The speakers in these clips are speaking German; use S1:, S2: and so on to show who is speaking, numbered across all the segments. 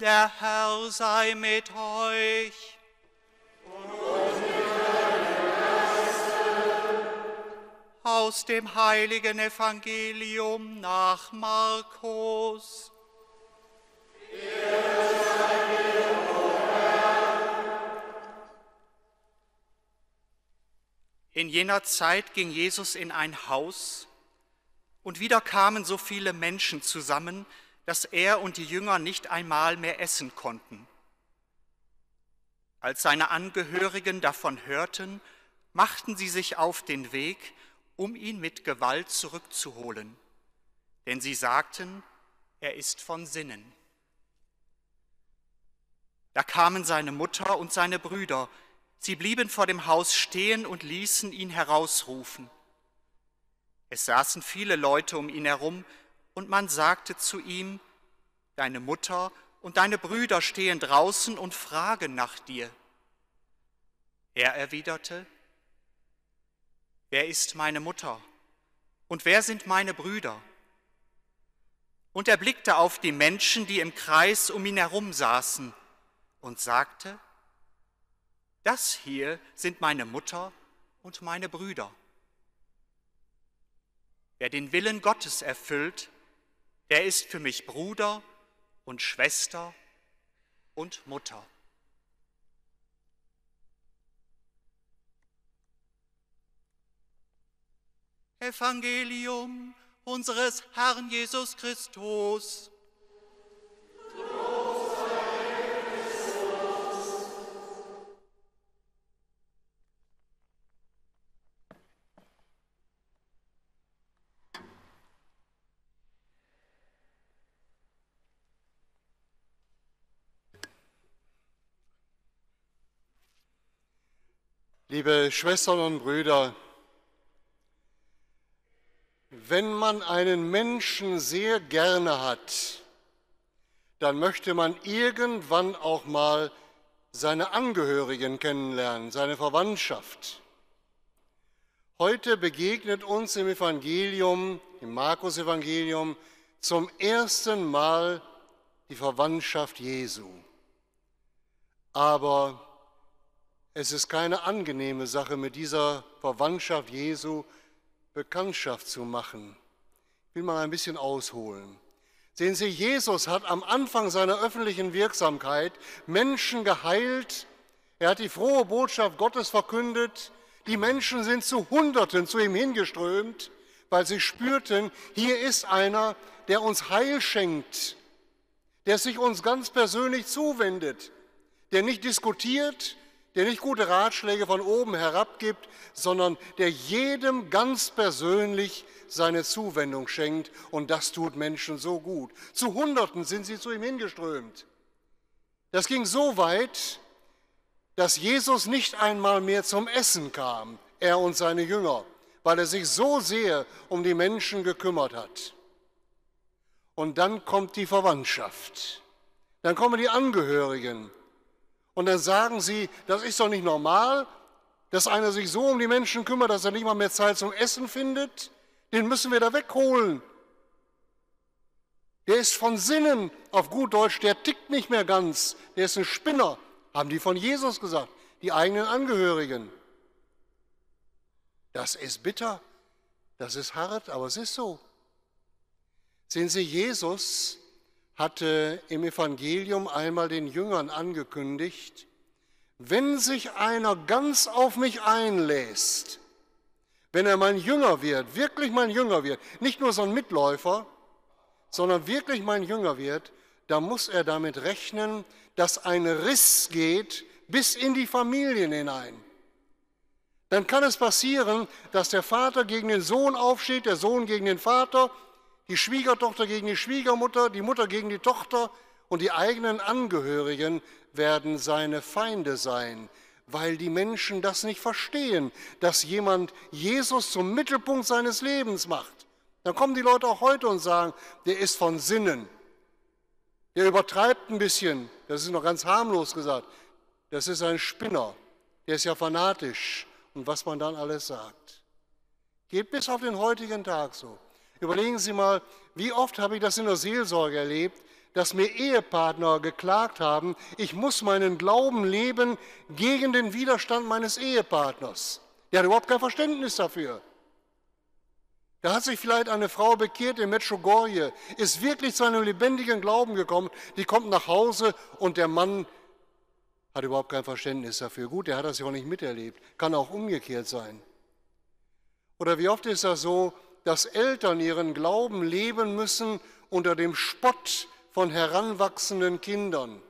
S1: Der Herr sei mit euch. Und
S2: mit
S1: Aus dem heiligen Evangelium nach Markus. In jener Zeit ging Jesus in ein Haus, und wieder kamen so viele Menschen zusammen, dass er und die Jünger nicht einmal mehr essen konnten. Als seine Angehörigen davon hörten, machten sie sich auf den Weg, um ihn mit Gewalt zurückzuholen, denn sie sagten, er ist von Sinnen. Da kamen seine Mutter und seine Brüder, sie blieben vor dem Haus stehen und ließen ihn herausrufen. Es saßen viele Leute um ihn herum, und man sagte zu ihm, Deine Mutter und deine Brüder stehen draußen und fragen nach dir. Er erwiderte, Wer ist meine Mutter und wer sind meine Brüder? Und er blickte auf die Menschen, die im Kreis um ihn herum saßen, und sagte, Das hier sind meine Mutter und meine Brüder. Wer den Willen Gottes erfüllt, der ist für mich Bruder und Schwester und Mutter. Evangelium unseres Herrn Jesus Christus.
S2: Liebe Schwestern und Brüder, wenn man einen Menschen sehr gerne hat, dann möchte man irgendwann auch mal seine Angehörigen kennenlernen, seine Verwandtschaft. Heute begegnet uns im Evangelium, im Markus-Evangelium, zum ersten Mal die Verwandtschaft Jesu. Aber es ist keine angenehme Sache, mit dieser Verwandtschaft Jesu Bekanntschaft zu machen. Ich will mal ein bisschen ausholen. Sehen Sie, Jesus hat am Anfang seiner öffentlichen Wirksamkeit Menschen geheilt. Er hat die frohe Botschaft Gottes verkündet. Die Menschen sind zu Hunderten zu ihm hingeströmt, weil sie spürten, hier ist einer, der uns Heil schenkt, der sich uns ganz persönlich zuwendet, der nicht diskutiert, der nicht gute Ratschläge von oben herabgibt, sondern der jedem ganz persönlich seine Zuwendung schenkt. Und das tut Menschen so gut. Zu Hunderten sind sie zu ihm hingeströmt. Das ging so weit, dass Jesus nicht einmal mehr zum Essen kam, er und seine Jünger, weil er sich so sehr um die Menschen gekümmert hat. Und dann kommt die Verwandtschaft, dann kommen die Angehörigen, und dann sagen sie, das ist doch nicht normal, dass einer sich so um die Menschen kümmert, dass er nicht mal mehr Zeit zum Essen findet. Den müssen wir da wegholen. Der ist von Sinnen, auf gut Deutsch, der tickt nicht mehr ganz. Der ist ein Spinner, haben die von Jesus gesagt, die eigenen Angehörigen. Das ist bitter, das ist hart, aber es ist so. Sehen Sie, Jesus hatte im Evangelium einmal den Jüngern angekündigt, wenn sich einer ganz auf mich einlässt, wenn er mein Jünger wird, wirklich mein Jünger wird, nicht nur so ein Mitläufer, sondern wirklich mein Jünger wird, dann muss er damit rechnen, dass ein Riss geht bis in die Familien hinein. Dann kann es passieren, dass der Vater gegen den Sohn aufsteht, der Sohn gegen den Vater die Schwiegertochter gegen die Schwiegermutter, die Mutter gegen die Tochter und die eigenen Angehörigen werden seine Feinde sein, weil die Menschen das nicht verstehen, dass jemand Jesus zum Mittelpunkt seines Lebens macht. Dann kommen die Leute auch heute und sagen, der ist von Sinnen. Der übertreibt ein bisschen, das ist noch ganz harmlos gesagt. Das ist ein Spinner, der ist ja fanatisch und was man dann alles sagt. Geht bis auf den heutigen Tag so. Überlegen Sie mal, wie oft habe ich das in der Seelsorge erlebt, dass mir Ehepartner geklagt haben, ich muss meinen Glauben leben gegen den Widerstand meines Ehepartners. Der hat überhaupt kein Verständnis dafür. Da hat sich vielleicht eine Frau bekehrt in Metschogorje, ist wirklich zu einem lebendigen Glauben gekommen, die kommt nach Hause und der Mann hat überhaupt kein Verständnis dafür. Gut, der hat das ja auch nicht miterlebt. Kann auch umgekehrt sein. Oder wie oft ist das so, dass Eltern ihren Glauben leben müssen unter dem Spott von heranwachsenden Kindern.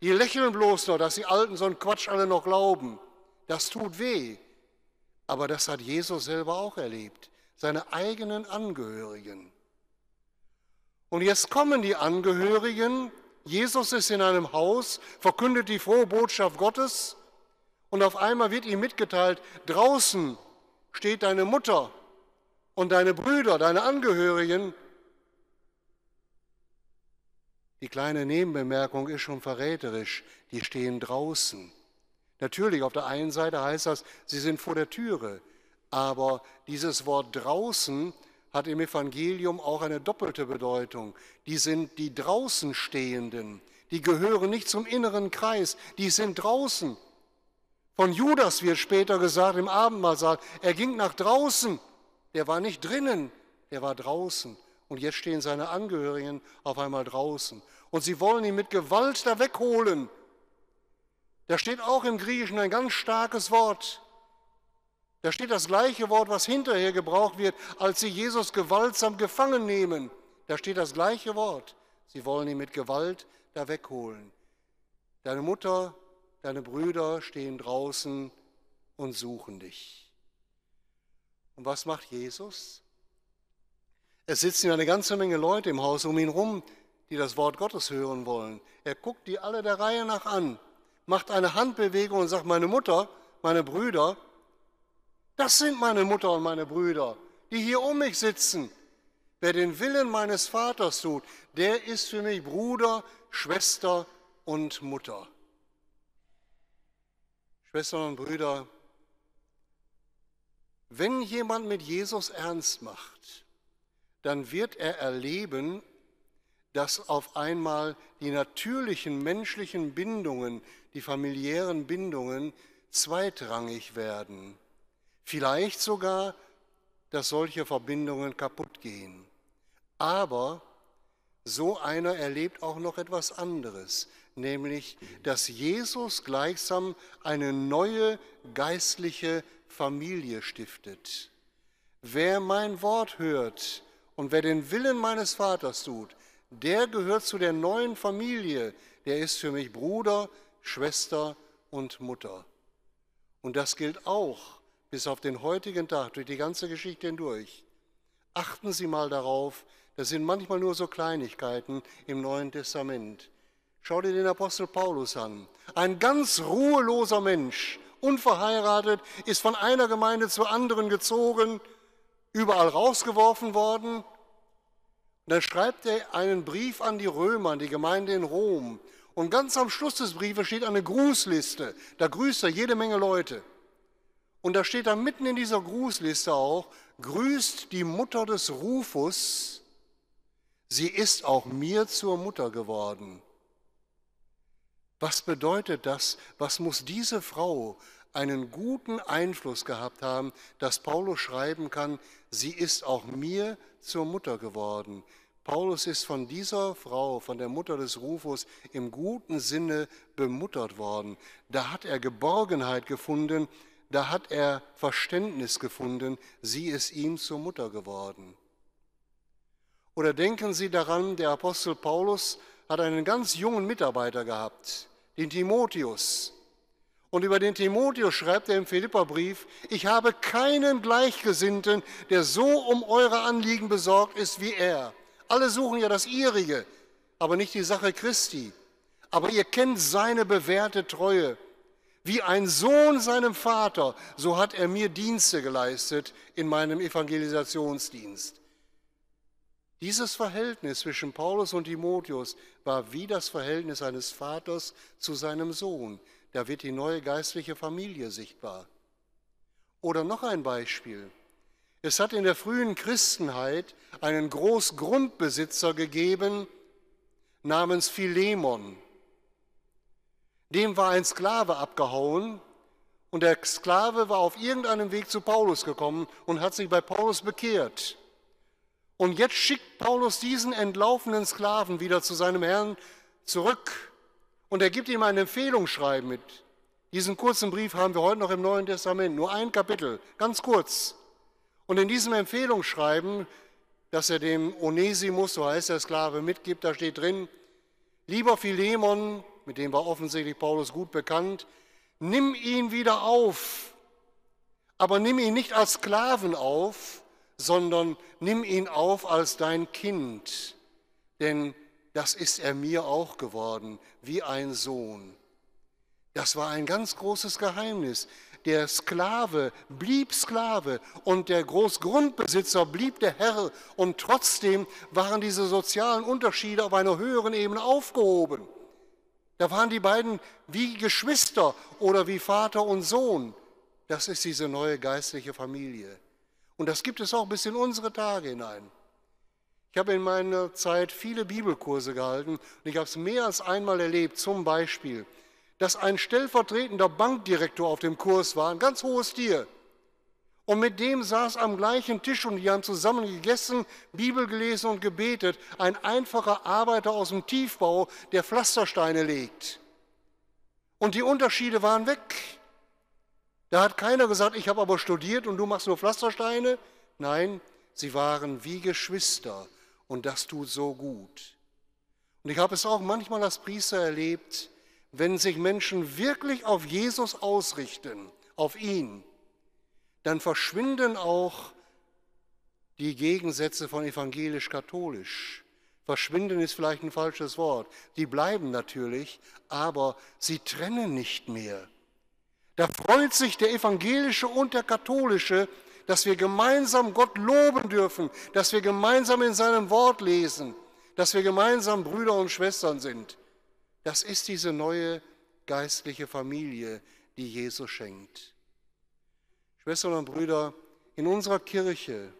S2: Die lächeln bloß noch, dass die Alten so einen Quatsch alle noch glauben. Das tut weh. Aber das hat Jesus selber auch erlebt, seine eigenen Angehörigen. Und jetzt kommen die Angehörigen, Jesus ist in einem Haus, verkündet die frohe Botschaft Gottes und auf einmal wird ihm mitgeteilt, draußen steht deine Mutter und deine Brüder, deine Angehörigen. Die kleine Nebenbemerkung ist schon verräterisch. Die stehen draußen. Natürlich, auf der einen Seite heißt das, sie sind vor der Türe. Aber dieses Wort draußen hat im Evangelium auch eine doppelte Bedeutung. Die sind die Draußenstehenden. Die gehören nicht zum inneren Kreis. Die sind draußen. Von Judas wird später gesagt im Abendmahlsaal, er ging nach draußen. Der war nicht drinnen, der war draußen. Und jetzt stehen seine Angehörigen auf einmal draußen. Und sie wollen ihn mit Gewalt da wegholen. Da steht auch im Griechischen ein ganz starkes Wort. Da steht das gleiche Wort, was hinterher gebraucht wird, als sie Jesus gewaltsam gefangen nehmen. Da steht das gleiche Wort. Sie wollen ihn mit Gewalt da wegholen. Deine Mutter, deine Brüder stehen draußen und suchen dich. Und was macht Jesus? Es sitzen eine ganze Menge Leute im Haus um ihn rum, die das Wort Gottes hören wollen. Er guckt die alle der Reihe nach an, macht eine Handbewegung und sagt, meine Mutter, meine Brüder, das sind meine Mutter und meine Brüder, die hier um mich sitzen. Wer den Willen meines Vaters tut, der ist für mich Bruder, Schwester und Mutter. Schwestern und Brüder, wenn jemand mit Jesus ernst macht, dann wird er erleben, dass auf einmal die natürlichen menschlichen Bindungen, die familiären Bindungen zweitrangig werden. Vielleicht sogar, dass solche Verbindungen kaputt gehen. Aber so einer erlebt auch noch etwas anderes, nämlich, dass Jesus gleichsam eine neue geistliche Familie stiftet. Wer mein Wort hört und wer den Willen meines Vaters tut, der gehört zu der neuen Familie, der ist für mich Bruder, Schwester und Mutter. Und das gilt auch bis auf den heutigen Tag, durch die ganze Geschichte hindurch. Achten Sie mal darauf, das sind manchmal nur so Kleinigkeiten im Neuen Testament. Schau dir den Apostel Paulus an. Ein ganz ruheloser Mensch, unverheiratet, ist von einer Gemeinde zur anderen gezogen, überall rausgeworfen worden. Und dann schreibt er einen Brief an die Römer, an die Gemeinde in Rom. Und ganz am Schluss des Briefes steht eine Grußliste. Da grüßt er jede Menge Leute. Und da steht dann mitten in dieser Grußliste auch, grüßt die Mutter des Rufus, sie ist auch mir zur Mutter geworden. Was bedeutet das? Was muss diese Frau einen guten Einfluss gehabt haben, dass Paulus schreiben kann, sie ist auch mir zur Mutter geworden. Paulus ist von dieser Frau, von der Mutter des Rufus, im guten Sinne bemuttert worden. Da hat er Geborgenheit gefunden, da hat er Verständnis gefunden, sie ist ihm zur Mutter geworden. Oder denken Sie daran, der Apostel Paulus hat einen ganz jungen Mitarbeiter gehabt, den Timotheus. Und über den Timotheus schreibt er im Philipperbrief, ich habe keinen Gleichgesinnten, der so um eure Anliegen besorgt ist wie er. Alle suchen ja das ihrige, aber nicht die Sache Christi. Aber ihr kennt seine bewährte Treue. Wie ein Sohn seinem Vater, so hat er mir Dienste geleistet in meinem Evangelisationsdienst. Dieses Verhältnis zwischen Paulus und Timotheus war wie das Verhältnis eines Vaters zu seinem Sohn. Da wird die neue geistliche Familie sichtbar. Oder noch ein Beispiel. Es hat in der frühen Christenheit einen Großgrundbesitzer gegeben namens Philemon. Dem war ein Sklave abgehauen und der Sklave war auf irgendeinem Weg zu Paulus gekommen und hat sich bei Paulus bekehrt. Und jetzt schickt Paulus diesen entlaufenen Sklaven wieder zu seinem Herrn zurück. Und er gibt ihm ein Empfehlungsschreiben mit. Diesen kurzen Brief haben wir heute noch im Neuen Testament, nur ein Kapitel, ganz kurz. Und in diesem Empfehlungsschreiben, das er dem Onesimus, so heißt der Sklave, mitgibt, da steht drin, lieber Philemon, mit dem war offensichtlich Paulus gut bekannt, nimm ihn wieder auf, aber nimm ihn nicht als Sklaven auf, sondern nimm ihn auf als dein Kind, denn das ist er mir auch geworden, wie ein Sohn. Das war ein ganz großes Geheimnis. Der Sklave blieb Sklave und der Großgrundbesitzer blieb der Herr und trotzdem waren diese sozialen Unterschiede auf einer höheren Ebene aufgehoben. Da waren die beiden wie Geschwister oder wie Vater und Sohn. Das ist diese neue geistliche Familie. Und das gibt es auch bis in unsere Tage hinein. Ich habe in meiner Zeit viele Bibelkurse gehalten und ich habe es mehr als einmal erlebt, zum Beispiel, dass ein stellvertretender Bankdirektor auf dem Kurs war, ein ganz hohes Tier. Und mit dem saß am gleichen Tisch und die haben zusammen gegessen, Bibel gelesen und gebetet. Ein einfacher Arbeiter aus dem Tiefbau, der Pflastersteine legt. Und die Unterschiede waren weg. Da hat keiner gesagt, ich habe aber studiert und du machst nur Pflastersteine. Nein, sie waren wie Geschwister und das tut so gut. Und ich habe es auch manchmal als Priester erlebt, wenn sich Menschen wirklich auf Jesus ausrichten, auf ihn, dann verschwinden auch die Gegensätze von evangelisch-katholisch. Verschwinden ist vielleicht ein falsches Wort. Die bleiben natürlich, aber sie trennen nicht mehr. Da freut sich der evangelische und der katholische, dass wir gemeinsam Gott loben dürfen, dass wir gemeinsam in seinem Wort lesen, dass wir gemeinsam Brüder und Schwestern sind. Das ist diese neue geistliche Familie, die Jesus schenkt. Schwestern und Brüder, in unserer Kirche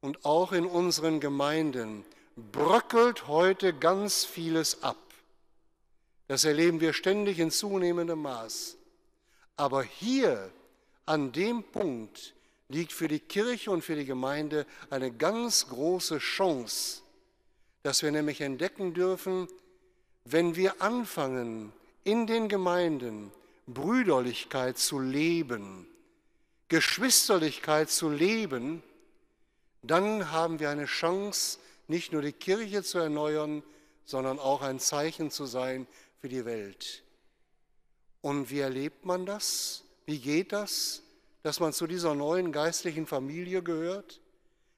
S2: und auch in unseren Gemeinden bröckelt heute ganz vieles ab. Das erleben wir ständig in zunehmendem Maß. Aber hier, an dem Punkt, liegt für die Kirche und für die Gemeinde eine ganz große Chance, dass wir nämlich entdecken dürfen, wenn wir anfangen, in den Gemeinden Brüderlichkeit zu leben, Geschwisterlichkeit zu leben, dann haben wir eine Chance, nicht nur die Kirche zu erneuern, sondern auch ein Zeichen zu sein für die Welt. Und wie erlebt man das? Wie geht das, dass man zu dieser neuen geistlichen Familie gehört?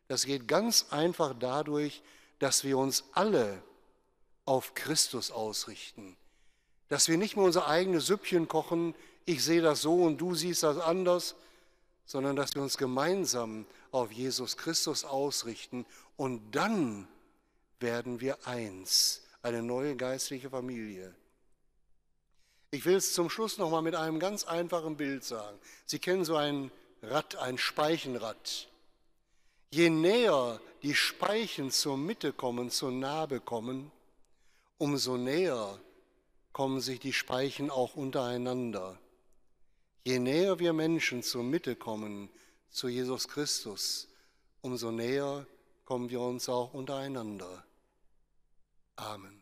S2: Das geht ganz einfach dadurch, dass wir uns alle auf Christus ausrichten. Dass wir nicht mehr unser eigenes Süppchen kochen, ich sehe das so und du siehst das anders, sondern dass wir uns gemeinsam auf Jesus Christus ausrichten und dann werden wir eins, eine neue geistliche Familie. Ich will es zum Schluss nochmal mit einem ganz einfachen Bild sagen. Sie kennen so ein Rad, ein Speichenrad. Je näher die Speichen zur Mitte kommen, zur Narbe kommen, umso näher kommen sich die Speichen auch untereinander. Je näher wir Menschen zur Mitte kommen, zu Jesus Christus, umso näher kommen wir uns auch untereinander. Amen.